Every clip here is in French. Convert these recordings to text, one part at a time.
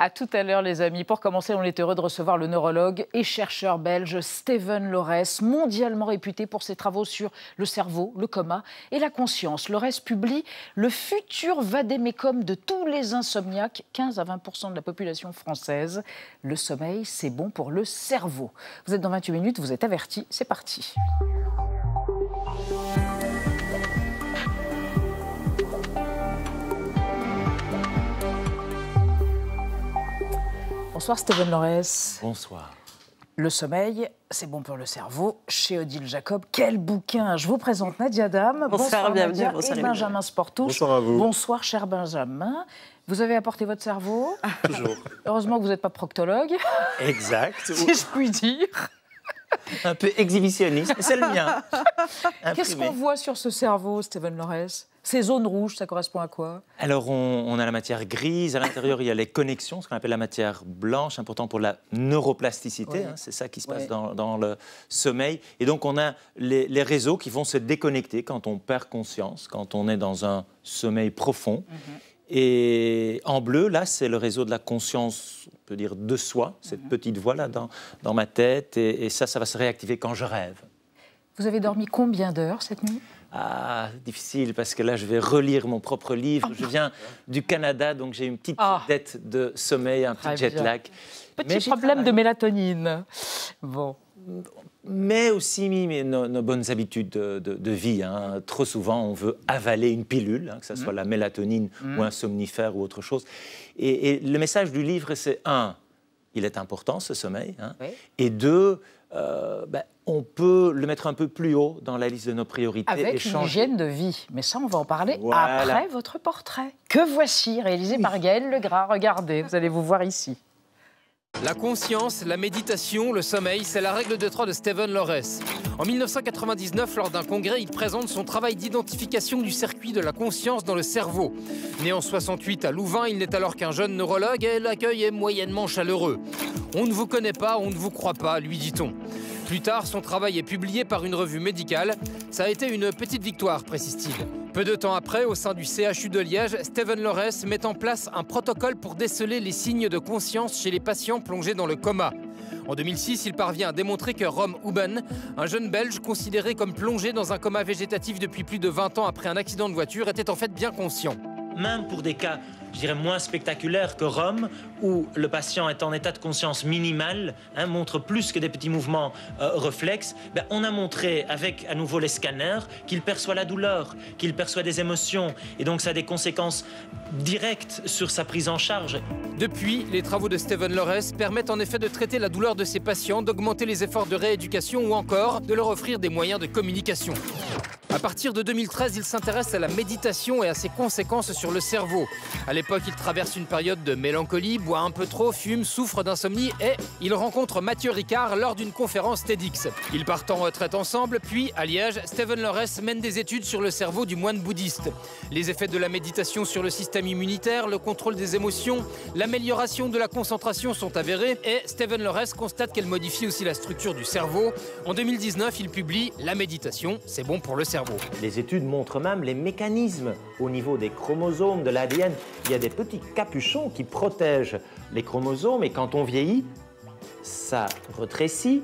À tout à l'heure, les amis. Pour commencer, on est heureux de recevoir le neurologue et chercheur belge Steven Lorès, mondialement réputé pour ses travaux sur le cerveau, le coma et la conscience. Lorès publie le futur vadémécum de tous les insomniaques, 15 à 20 de la population française. Le sommeil, c'est bon pour le cerveau. Vous êtes dans 28 minutes, vous êtes avertis. C'est parti. Bonsoir Stéphane Lorès. Bonsoir. Le sommeil, c'est bon pour le cerveau, chez Odile Jacob. Quel bouquin Je vous présente Nadia Dame. Bonsoir, bonsoir Nadia et Benjamin Sportouche. Bonsoir à vous. Bonsoir cher Benjamin. Vous avez apporté votre cerveau Toujours. Heureusement que vous n'êtes pas proctologue. Exact. si je puis dire un peu exhibitionniste, c'est le mien. Qu'est-ce qu'on voit sur ce cerveau, Stephen Lawrence ces zones rouges, ça correspond à quoi Alors, on, a la matière grise, à l'intérieur, il y a les connexions, ce qu'on appelle la matière blanche, important pour la neuroplasticité, hein, c'est ça qui se passe dans, le sommeil. Et donc, on a les, réseaux qui vont se déconnecter quand on perd conscience, quand on est dans un sommeil profond. Mm-hmm. Et en bleu, là, c'est le réseau de la conscience, on peut dire, de soi, cette mhm. petite voix-là dans, dans, ma tête. Et, ça, ça va se réactiver quand je rêve. Vous avez dormi combien d'heures cette nuit ah, difficile, parce que là, je vais relire mon propre livre. Je viens du Canada, donc j'ai une petite tête ah. dette de sommeil, un petit jet lag. Petit problème de mélatonine. Bon. Mm, mais aussi nos, bonnes habitudes de, vie. Hein. Trop souvent, on veut avaler une pilule, hein, que ce soit mmh. la mélatonine mmh. ou un somnifère ou autre chose. Et, le message du livre, c'est un, il est important ce sommeil, hein. et deux, euh, ben, on peut le mettre un peu plus haut dans la liste de nos priorités. Avec une hygiène de vie. Mais ça, on va en parler après votre portrait. Que voici, réalisé par Gaël Legras. Regardez, vous allez vous voir ici. La conscience, la méditation, le sommeil, c'est la règle de trois de Stephen Lawrence. En 1999, lors d'un congrès, il présente son travail d'identification du circuit de la conscience dans le cerveau. Né en 68 à Louvain, il n'est alors qu'un jeune neurologue et l'accueil est moyennement chaleureux. On ne vous connaît pas, on ne vous croit pas, lui dit-on. Plus tard, son travail est publié par une revue médicale. Ça a été une petite victoire, précise-t-il. Peu de temps après, au sein du CHU de Liège, Steven Lorès met en place un protocole pour déceler les signes de conscience chez les patients plongés dans le coma. En 2006, il parvient à démontrer que Rom Huben, un jeune Belge considéré comme plongé dans un coma végétatif depuis plus de 20 ans après un accident de voiture, était en fait bien conscient même pour des cas, je dirais, moins spectaculaires que Rome, où le patient est en état de conscience minimal, hein, montre plus que des petits mouvements euh, réflexes, ben, on a montré avec à nouveau les scanners qu'il perçoit la douleur, qu'il perçoit des émotions, et donc ça a des conséquences directes sur sa prise en charge. Depuis, les travaux de Steven Lores permettent en effet de traiter la douleur de ses patients, d'augmenter les efforts de rééducation ou encore de leur offrir des moyens de communication. À partir de 2013, il s'intéresse à la méditation et à ses conséquences sur le cerveau. À l'époque, il traverse une période de mélancolie, boit un peu trop, fume, souffre d'insomnie et il rencontre Mathieu Ricard lors d'une conférence TEDx. Ils partent en retraite ensemble, puis à Liège, Steven Lorès mène des études sur le cerveau du moine bouddhiste. Les effets de la méditation sur le système immunitaire, le contrôle des émotions, l'amélioration de la concentration sont avérés et Steven Lorès constate qu'elle modifie aussi la structure du cerveau. En 2019, il publie La méditation, c'est bon pour le cerveau. Les études montrent même les mécanismes au niveau des chromosomes, de l'ADN. Il y a des petits capuchons qui protègent les chromosomes et quand on vieillit, ça retrécit,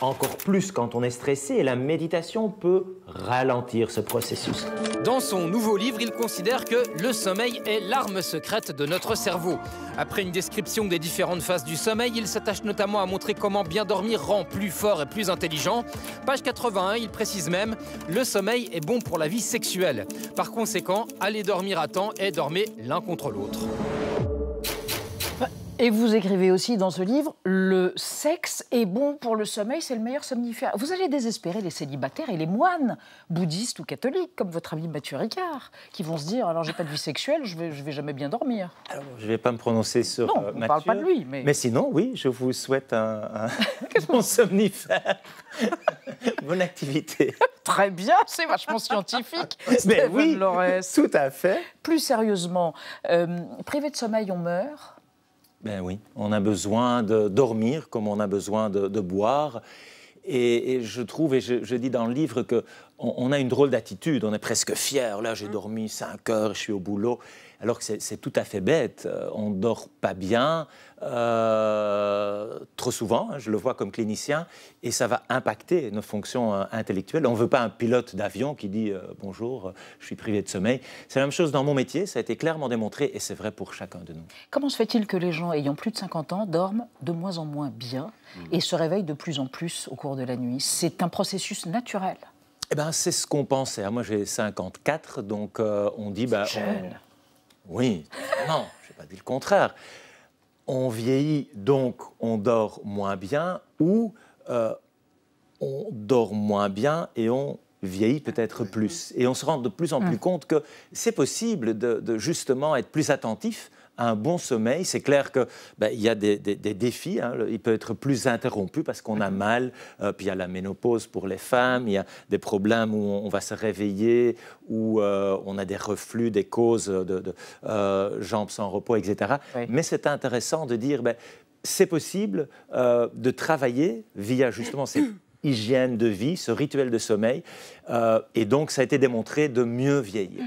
encore plus quand on est stressé et la méditation peut ralentir ce processus. Dans son nouveau livre, il considère que le sommeil est l'arme secrète de notre cerveau. Après une description des différentes phases du sommeil, il s'attache notamment à montrer comment bien dormir rend plus fort et plus intelligent. Page 81, il précise même le sommeil est bon pour la vie sexuelle. Par conséquent, aller dormir à temps et dormir l'un contre l'autre. Et vous écrivez aussi dans ce livre Le sexe est bon pour le sommeil, c'est le meilleur somnifère. Vous allez désespérer les célibataires et les moines, bouddhistes ou catholiques, comme votre ami Mathieu Ricard, qui vont se dire Alors, j'ai pas de vie sexuelle, je vais, je vais jamais bien dormir. Alors, je vais pas me prononcer sur. Non, euh, on ne parle pas de lui. Mais... sinon, oui, je vous souhaite un, un bon somnifère, bonne activité. Très bien, c'est vachement scientifique. mais oui, tout à fait. Plus sérieusement, euh, privé de sommeil, on meurt ben oui, on a besoin de dormir comme on a besoin de, boire. Et, je trouve, et je dis dans le livre, que on, a une drôle d'attitude, on est presque fier. Là, j'ai dormi 5 heures, je suis au boulot. Alors que c'est tout à fait bête. Euh, on ne dort pas bien, euh, trop souvent, hein, je le vois comme clinicien, et ça va impacter nos fonctions euh, intellectuelles. On ne veut pas un pilote d'avion qui dit bonjour, je suis privé de sommeil. C'est la même chose dans mon métier, ça a été clairement démontré, et c'est vrai pour chacun de nous. Comment se fait-il que les gens ayant plus de 50 ans dorment de moins en moins bien et se réveillent de plus en plus au cours de la nuit C'est un processus naturel eh ben, c'est ce qu'on pensait. Hein. Moi, j'ai 54, donc euh, on dit... Bah, Oui, non, je n'ai pas dit le contraire. On vieillit, donc on dort moins bien, ou euh, on dort moins bien et on vieillit peut-être plus. Et on se rend de plus en plus hum. compte que c'est possible de, justement être plus attentif un bon sommeil. C'est clair qu'il ben, y a des, défis. Hein. Il peut être plus interrompu parce qu'on a mal. Euh, puis il y a la ménopause pour les femmes. Il y a des problèmes où on, va se réveiller, où euh, on a des reflux, des causes de, euh, jambes sans repos, etc. Mais c'est intéressant de dire, ben, c'est possible de travailler via justement cette hygiène de vie, ce rituel de sommeil. et donc, ça a été démontré de mieux vieillir.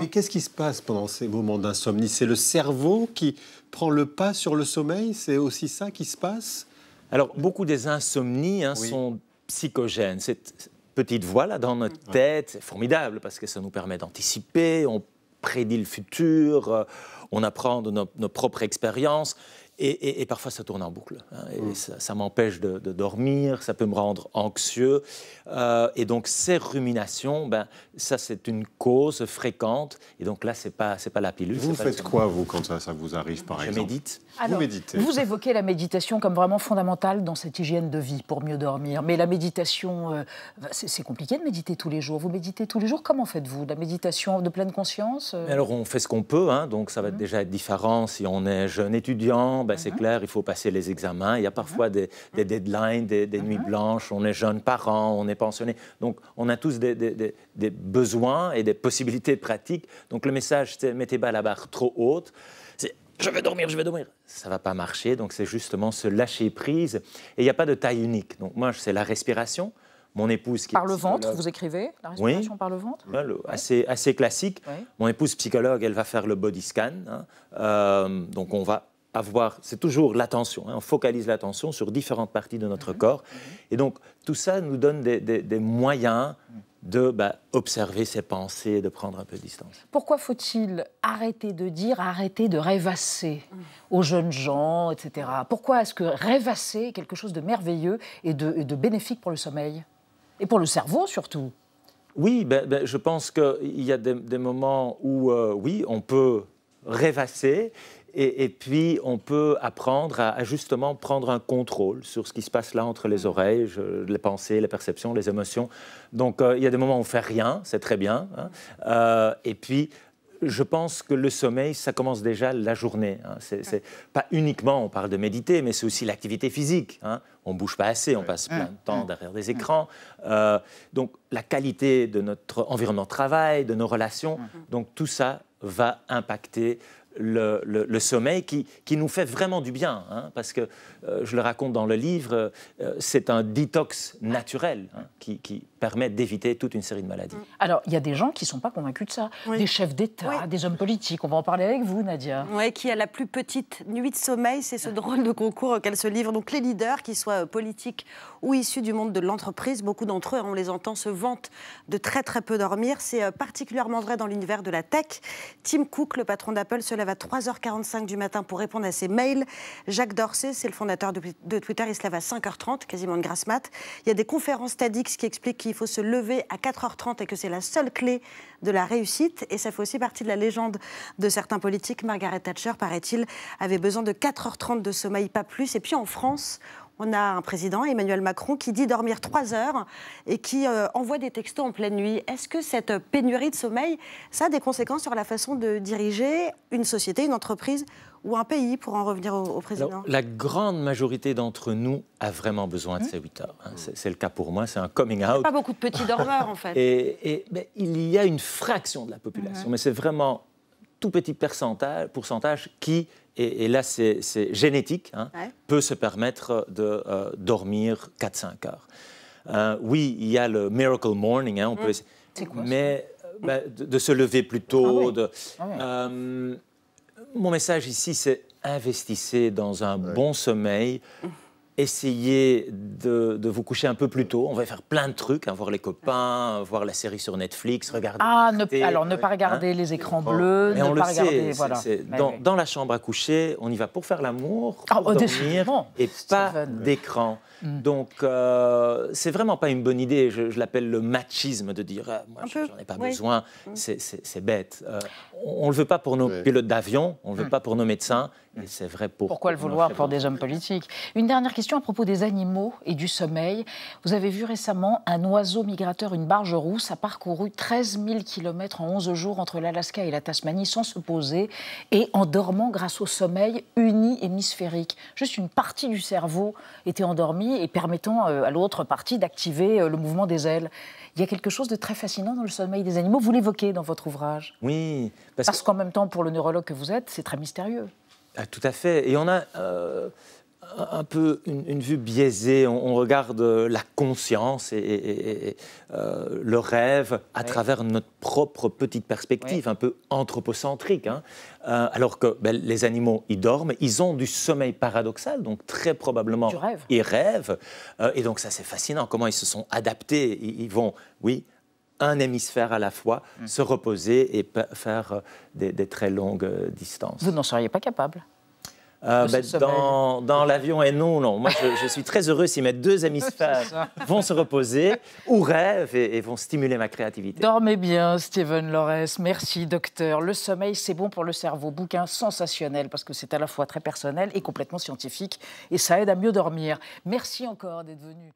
Mais, qu'est-ce qui se passe pendant ces moments d'insomnie C'est le cerveau qui prend le pas sur le sommeil C'est aussi ça qui se passe Alors, beaucoup des insomnies hein, sont psychogènes. Cette petite voix là dans notre tête, c'est formidable parce que ça nous permet d'anticiper, on prédit le futur, euh, on apprend de nos propres expériences. Et, parfois, ça tourne en boucle. Hein, hmm. ça, m'empêche de, dormir, ça peut me rendre anxieux. Euh, et donc, ces ruminations, ben, ça, c'est une cause fréquente. Et donc là, c'est pas, c'est pas la pilule. Vous faites quoi, vous, quand ça, vous arrive, par exemple Je médite. vous méditez. Vous évoquez la méditation comme vraiment fondamentale dans cette hygiène de vie pour mieux dormir. Mais la méditation, euh, c'est, compliqué de méditer tous les jours. Vous méditez tous les jours. Comment faites-vous La méditation de pleine conscience euh Alors, on fait ce qu'on peut. Hein, donc, ça va mmh. déjà être différent si on est jeune étudiant. Ben, c'est mhm. clair, il faut passer les examens. Il y a parfois mhm. des, mhm. deadlines, des, nuits blanches, on est jeune parent, on est pensionné. Donc, on a tous des, besoins et des possibilités pratiques. Donc, le message, c'est mettez pas la barre trop haute. C'est je vais dormir, je vais dormir. Ça va pas marcher, donc c'est justement se lâcher prise. Et il n'y a pas de taille unique. Donc moi, c'est la respiration. Mon épouse qui par le ventre, vous écrivez la respiration oui. par le ventre, assez classique. Mon épouse psychologue, elle va faire le body scan. Hein. Euh, donc on va avoir, c'est toujours l'attention, hein. on focalise l'attention sur différentes parties de notre mhm. corps. Mhm. Et donc, tout ça nous donne des, moyens de bah, observer ses pensées, de prendre un peu de distance. Pourquoi faut-il arrêter de dire, arrêter de rêvasser mm. aux jeunes gens, etc. Pourquoi est-ce que rêvasser est quelque chose de merveilleux et de, bénéfique pour le sommeil Et pour le cerveau surtout Oui, ben, ben, je pense qu'il y a des, moments où, euh, oui, on peut rêvasser et, puis, on peut apprendre à, justement prendre un contrôle sur ce qui se passe là entre les oreilles, les pensées, les perceptions, les émotions. Donc, euh, il y a des moments où on fait rien, c'est très bien. Hein. Euh, et puis, je pense que le sommeil, ça commence déjà la journée. Hein. C'est, pas uniquement, on parle de méditer, mais c'est aussi l'activité physique. On hein. On bouge pas assez, on passe plein de temps derrière des écrans. Euh, donc la qualité de notre environnement de travail, de nos relations, donc tout ça va impacter le, sommeil qui, qui, nous fait vraiment du bien, hein, parce que euh, je le raconte dans le livre, euh, c'est un détox naturel hein, qui, permet d'éviter toute une série de maladies. Mm. Alors, il y a des gens qui ne sont pas convaincus de ça, des chefs d'État, des hommes politiques, on va en parler avec vous, Nadia. Oui, qui a la plus petite nuit de sommeil, c'est ce drôle de concours auquel se livrent donc les leaders, qu'ils soient euh, politiques ou issus du monde de l'entreprise. Beaucoup d'entre eux, on les entend, se vantent de très très peu dormir. C'est particulièrement vrai dans l'univers de la tech. Tim Cook, le patron d'Apple, se lève à 3h45 du matin pour répondre à ses mails. Jacques Dorsey, c'est le fondateur de Twitter, il se lève à 5h30, quasiment une grasse mat. Il y a des conférences Tadix qui expliquent qu'il faut se lever à 4h30 et que c'est la seule clé de la réussite. Et ça fait aussi partie de la légende de certains politiques. Margaret Thatcher, paraît-il, avait besoin de 4h30 de sommeil, pas plus. Et puis en France, on a un président, Emmanuel Macron, qui dit dormir trois heures et qui euh, envoie des textos en pleine nuit. Est-ce que cette pénurie de sommeil, ça a des conséquences sur la façon de diriger une société, une entreprise ou un pays, pour en revenir au, président La grande majorité d'entre nous a vraiment besoin de mmh. ces 8 heures. Hein. C'est le cas pour moi, c'est un coming out. Il a Pas beaucoup de petits dormeurs, en fait. Et, il y a une fraction de la population, mmh. mais c'est vraiment tout petit pourcentage qui et, là c'est génétique, hein, peut se permettre de euh, dormir 4-5 heures. Euh, oui, il y a le miracle morning, hein, on peut, mm. mais euh, bah, de, se lever plus tôt. Ah de, ah mon message ici, c'est investissez dans un bon sommeil, mm essayez de, vous coucher un peu plus tôt. On va faire plein de trucs, hein, voir les copains, voir la série sur Netflix, regarder. Ah, alors ne pas hein. regarder les écrans bleus, ne pas regarder. dans, la chambre à coucher, on y va pour faire l'amour, ah, pour oh, dormir, et pas d'écran. Mm. Donc, euh, c'est vraiment pas une bonne idée. Je, l'appelle le machisme de dire ah, moi, j'en ai pas besoin. Mm. C'est bête. Euh, on, ne le veut pas pour nos pilotes d'avion, on le veut mm. pas pour nos médecins, et c'est vrai pour. Pourquoi le vouloir pour des hommes politiques Une dernière question question à propos des animaux et du sommeil. Vous avez vu récemment un oiseau migrateur, une barge rousse, a parcouru 13 000 km en 11 jours entre l'Alaska et la Tasmanie sans se poser et en dormant grâce au sommeil uni-hémisphérique. Juste une partie du cerveau était endormie et permettant euh, à l'autre partie d'activer euh, le mouvement des ailes. Il y a quelque chose de très fascinant dans le sommeil des animaux. Vous l'évoquez dans votre ouvrage. Oui. Parce, qu'en même temps, pour le neurologue que vous êtes, c'est très mystérieux. Ah, tout à fait. Et on a. Euh, un peu une, vue biaisée. On, regarde euh, la conscience et, euh, le rêve à travers notre propre petite perspective, un peu anthropocentrique. Hein. Euh, alors que ben, les animaux, ils dorment, ils ont du sommeil paradoxal, donc très probablement ils rêvent. et donc ça, c'est fascinant, comment ils se sont adaptés. Ils, vont, oui, un hémisphère à la fois, mmh. se reposer et faire des très longues distances. Vous n'en seriez pas capable euh, ben, dans, l'avion et non, non. Moi, je, suis très heureux si mes deux hémisphères vont se reposer ou rêvent et, vont stimuler ma créativité. Dormez bien, Stephen Lawrence. Merci, docteur. Le sommeil, c'est bon pour le cerveau. Bouquin sensationnel parce que c'est à la fois très personnel et complètement scientifique et ça aide à mieux dormir. Merci encore d'être venu.